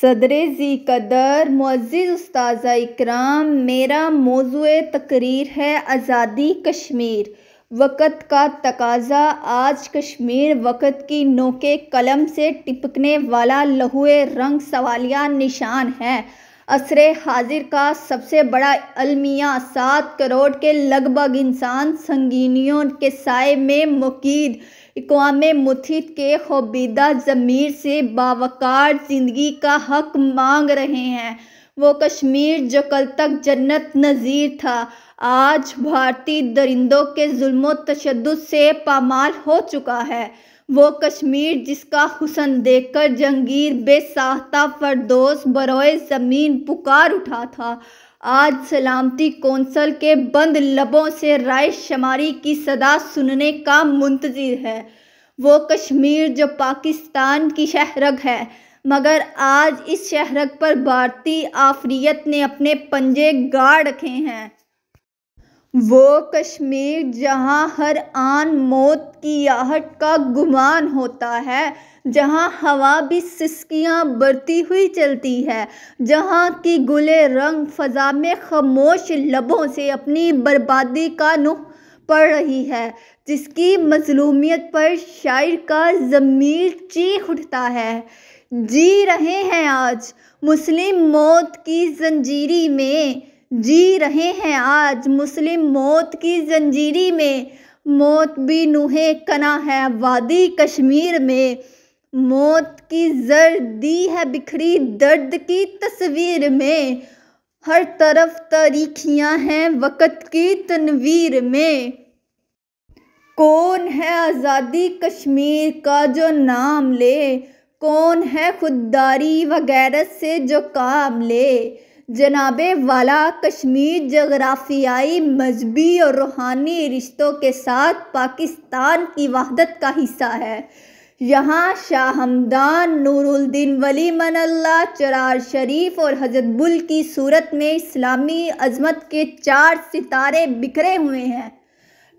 सदर ज़ी कदर मुज़ उस्ताद इकराम मेरा मौजू तकरीर है आज़ादी कश्मीर वक़्त का तकाजा आज कश्मीर वक़्त की नोके कलम से टिपकने वाला लहुए रंग सवालिया निशान है असर हाजिर का सबसे बड़ा अलमिया सात करोड़ के लगभग इंसान संगीनियों के साय में मुकीद इकवाम मुथित के खोबीदा ज़मीर से बावकार ज़िंदगी का हक मांग रहे हैं वो कश्मीर जो कल तक जन्नत नज़ीर था आज भारतीय दरिंदों के जुल्म तशद से पामाल हो चुका है वो कश्मीर जिसका हुसन देखकर जंगीर बेसाहता फरदोस बरोए ज़मीन पुकार उठा था आज सलामती कौंसल के बंद लबों से राय शमारी की सदा सुनने का मुंतजर है वो कश्मीर जो पाकिस्तान की शहरग है मगर आज इस शहरग पर भारतीय आफरीत ने अपने पंजे गाड़ रखे हैं वो कश्मीर जहाँ हर आन मौत की आहट का गुमान होता है जहाँ हवा भी सिसकियाँ बढ़ती हुई चलती है जहाँ की गुले रंग फ़ज़ा में खामोश लबों से अपनी बर्बादी का नुह पड़ रही है जिसकी मजलूमियत पर शायर का ज़मीर चीख उठता है जी रहे हैं आज मुस्लिम मौत की जंजीरी में जी रहे हैं आज मुस्लिम मौत की जंजीरी में मौत भी नुहे कना है वादी कश्मीर में मौत की जर दी है बिखरी दर्द की तस्वीर में हर तरफ तारीखियां हैं वक़्त की तनवीर में कौन है आज़ादी कश्मीर का जो नाम ले कौन है खुददारी वगैरह से जो काम ले जनाब वाला कश्मीर जगराफियाई मजहबी और रूहानी रिश्तों के साथ पाकिस्तान की वहादत का हिस्सा है यहाँ शाह हमदान नूरुद्दीन वली मनल्ला चरार शरीफ और हजरत बुल की सूरत में इस्लामी अजमत के चार सितारे बिखरे हुए हैं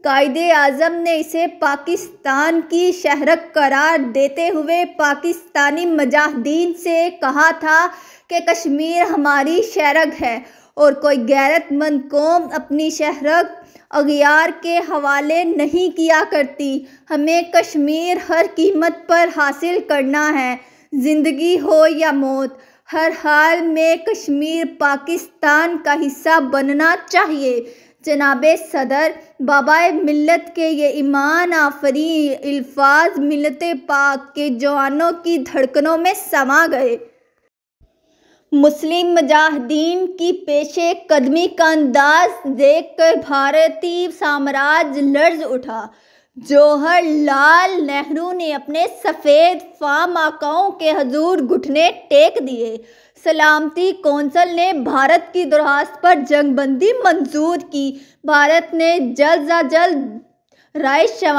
कायद आज़म ने इसे पाकिस्तान की शहरक करार देते हुए पाकिस्तानी मजाहदीन से कहा था कि कश्मीर हमारी शहरग है और कोई गैरतमंद कौम अपनी शहरग अगियार के हवाले नहीं किया करती हमें कश्मीर हर कीमत पर हासिल करना है ज़िंदगी हो या मौत हर हाल में कश्मीर पाकिस्तान का हिस्सा बनना चाहिए जनाब सदर बाबा मिलत के ये ईमान आफरी अल्फाज मिलत पाक के जवानों की धड़कनों में समा गए मुस्लिम मुजाहिदीन की पेशे कदमी का अंदाज देख कर भारतीय साम्राज्य लर्ज उठा जौहर लाल नेहरू ने अपने सफ़ेद फाम आकाओं के हजूर घुटने टेक दिए सलामती कौंसल ने भारत की दरख्वास्त पर जंगबंदी मंजूर की भारत ने जल्द अज जल्द राइस का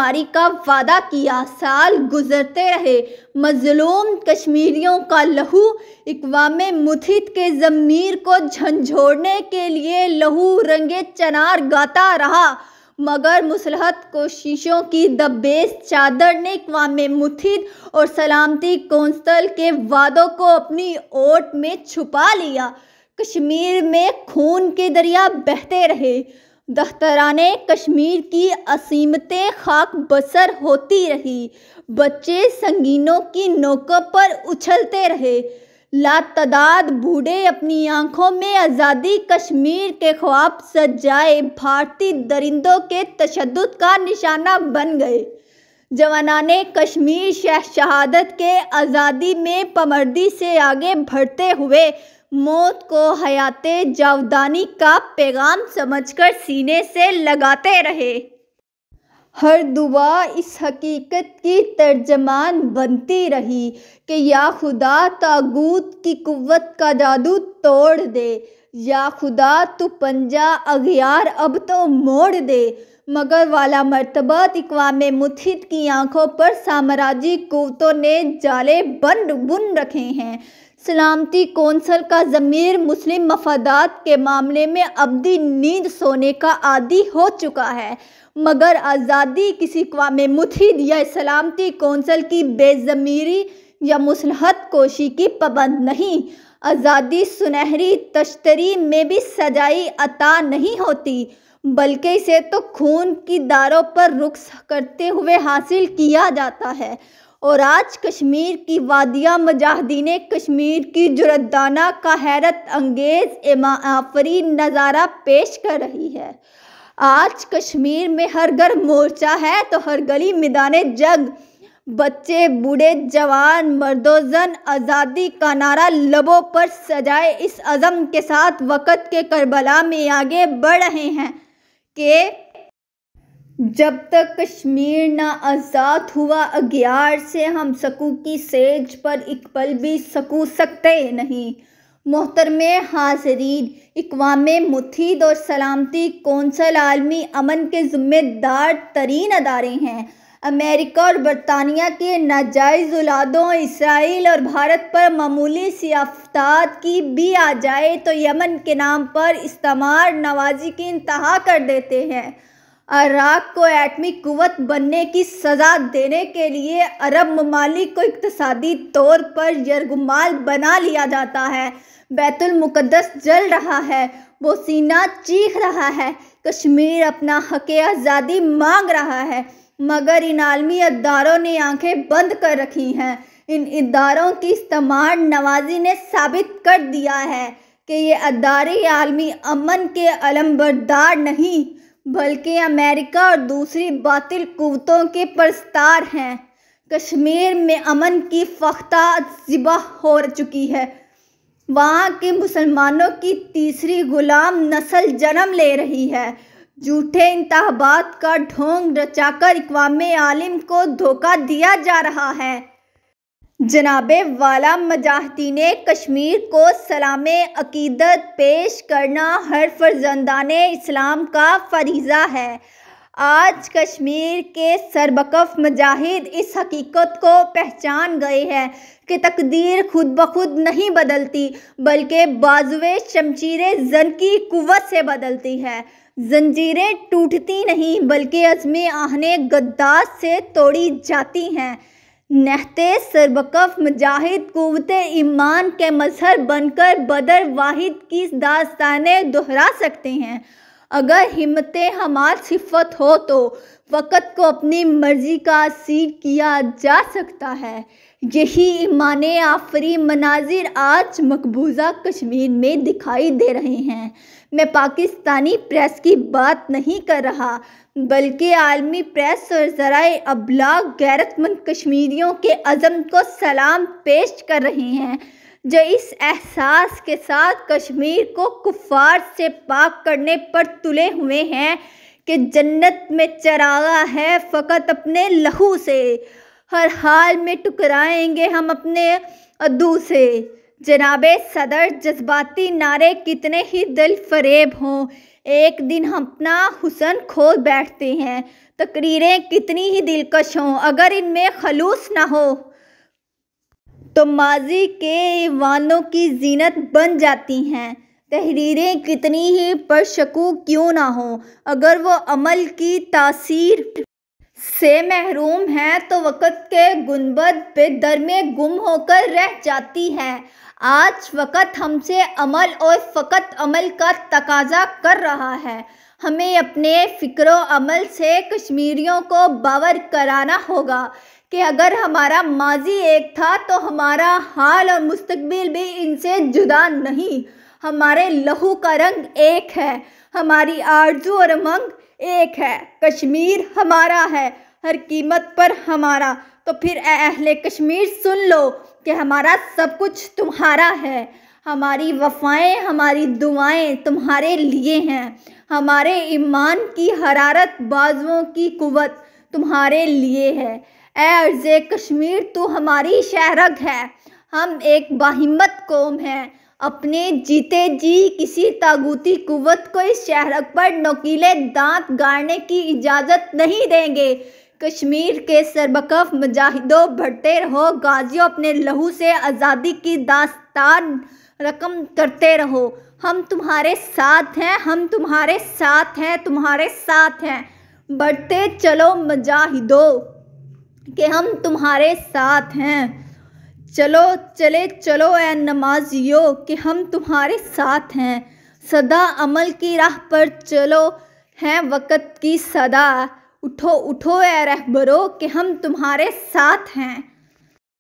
वादा किया साल गुजरते रहे मजलूम कश्मीरियों का लहू इकवाम मुथित के ज़मीर को झंझोड़ने के लिए लहू रंगे चनार गाता रहा मगर मुसलहत कोशिशों की दबेस चादर ने इकवाम मुथित और सलामती कौंसल के वादों को अपनी ओट में छुपा लिया कश्मीर में खून के दरिया बहते रहे दफ्तरान कश्मीर की असीमत खाक बसर होती रही बच्चे संगीनों की नौकों पर उछलते रहे लातदाद बूढ़े अपनी आंखों में आज़ादी कश्मीर के ख्वाब सजाए भारतीय दरिंदों के तशद का निशाना बन गए जवानान कश्मीर शह शहादत के आज़ादी में पमर्दी से आगे बढ़ते हुए मौत को हयात जावदानी का पैगाम समझकर सीने से लगाते रहे हर दुआ इस हकीकत की तर्जमान बनती रही कि या खुदा तागूत की कुत का जादू तोड़ दे या खुदा तू पंजा अगियार अब तो मोड़ दे मगर वाला मरतबा इकवाम मुथित की आंखों पर साम्राज्य कुतों ने जाले बन बुन रखे हैं सलामती कौंसल का ज़मीर मुस्लिम मफादात के मामले में अबदी नींद सोने का आदि हो चुका है मगर आज़ादी किसी कवाम मुथिद या सलामती कौंसल की बेज़मीरी या मुसलहत कोशी की पाबंद नहीं आज़ादी सुनहरी तश्तरी में भी सजाई अता नहीं होती बल्कि इसे तो खून की दारों पर रुख करते हुए हासिल किया जाता है और आज कश्मीर की वादिया मजाहदीन कश्मीर की जुरदाना का हैरत अंगेज़ एमाफरी नज़ारा पेश कर रही है आज कश्मीर में हर घर मोर्चा है तो हर गली मैदान जंग बच्चे बूढ़े जवान मर्दोजन आज़ादी का नारा लबों पर सजाए इस अज़म के साथ वक़्त के करबला में आगे बढ़ रहे हैं कि जब तक कश्मीर ना आज़ाद हुआ अग्यार से हम सकू की सेज पर एक पल भी सकू सकते नहीं मोहतरमे हाजरीन इकवाम मुथीद और सलामती कौंसल आलमी अमन के ज़िम्मेदार तरीन अदारे हैं अमेरिका और बरतानिया के नाजायज़ उलादों इसराइल और भारत पर मामूली सियाफ्तात की भी आ जाए तो यमन के नाम पर इस्तेमाल नवाजी की इंतहा कर देते हैं अराक को एटमी कुवत बनने की सज़ा देने के लिए अरब ममालिक को इकतसादी तौर पर यरगुमाल बना लिया जाता है बैतुलमुक़दस जल रहा है सीना चीख रहा है कश्मीर अपना हक आज़ादी मांग रहा है मगर इन आलमी अदारों ने आंखें बंद कर रखी हैं इन इदारों की इस्तेमाल नवाजी ने साबित कर दिया है कि ये अदारे आलमी अमन के अलमबरदार नहीं बल्कि अमेरिका और दूसरी बातिल कुतों के प्रस्तार हैं कश्मीर में अमन की फख्ता ज़िबा हो चुकी है वहाँ के मुसलमानों की तीसरी गुलाम नस्ल जन्म ले रही है झूठे इंतबात का ढोंग रचाकर इकवाम आलिम को धोखा दिया जा रहा है जनाब वाला ने कश्मीर को सलाम अकीदत पेश करना हर फर्जंदान इस्लाम का फरीज़ा है आज कश्मीर के सरबकफ मजाहिद इस हकीकत को पहचान गए हैं कि तकदीर खुद ब खुद नहीं बदलती बल्कि बाजुए शमशीर जन की कुत से बदलती है जंजीरें टूटती नहीं बल्कि अजमे आहने गद्दास से तोड़ी जाती हैं नहते सरबकफ मुजाहिद कुत ईमान के मजहर बनकर बदर वाहिद की दास्तानें दोहरा सकते हैं अगर हिम्मत हमार सिफत हो तो वक़्त को अपनी मर्ज़ी का सीर किया जा सकता है यही ईमान आफरी मनाजिर आज मकबूजा कश्मीर में दिखाई दे रहे हैं मैं पाकिस्तानी प्रेस की बात नहीं कर रहा बल्कि आलमी प्रेस और ज़रा अबला गैरतमंद कश्मीरियों के अज़म को सलाम पेश कर रहे हैं जो इस एहसास के साथ कश्मीर को कुफार से पाक करने पर तुले हुए हैं कि जन्नत में चरागा है फ़कत अपने लहू से हर हाल में टुकराएंगे हम अपने अदू से जनाब सदर जज्बाती नारे कितने ही दिल फरेब हों एक दिन हम अपना हुसन खो बैठते हैं तकरीरें कितनी ही दिलकश हों अगर इनमें खलूस ना हो तो माजी के वानों की जीनत बन जाती हैं तहरीरें कितनी ही परशकूँ क्यों ना हों अगर वह अमल की तासीर से महरूम है तो वक़्त के गुनबद पे दर में गुम होकर रह जाती है आज वक़्त हमसे अमल और फ़कत अमल का तकाजा कर रहा है हमें अपने फ़िक्र अमल से कश्मीरियों को बावर कराना होगा कि अगर हमारा माजी एक था तो हमारा हाल और मुस्तबिल भी इनसे जुदा नहीं हमारे लहू का रंग एक है हमारी आरजू और उमंग एक है कश्मीर हमारा है हर कीमत पर हमारा तो फिर अहले कश्मीर सुन लो कि हमारा सब कुछ तुम्हारा है हमारी वफाएं हमारी दुआएं तुम्हारे लिए हैं हमारे ईमान की हरारत बाजुओं की कुवत तुम्हारे लिए है ए अर्ज़ कश्मीर तो हमारी शहरग है हम एक बाहिम्मत कौम हैं अपने जीते जी किसी तागूती कुवत को इस शहर पर नकीले दांत गाड़ने की इजाज़त नहीं देंगे कश्मीर के सरबकफ मुजाहिदों भरते रहो गाजियों अपने लहू से आज़ादी की दास्तान रकम करते रहो हम तुम्हारे साथ हैं हम तुम्हारे साथ हैं तुम्हारे साथ हैं बढ़ते चलो मुजाहिदों कि हम तुम्हारे साथ हैं चलो चले चलो ए नमाजियो कि हम तुम्हारे साथ हैं सदा अमल की राह पर चलो हैं वक़्त की सदा उठो उठो ए रहबरो कि हम तुम्हारे साथ हैं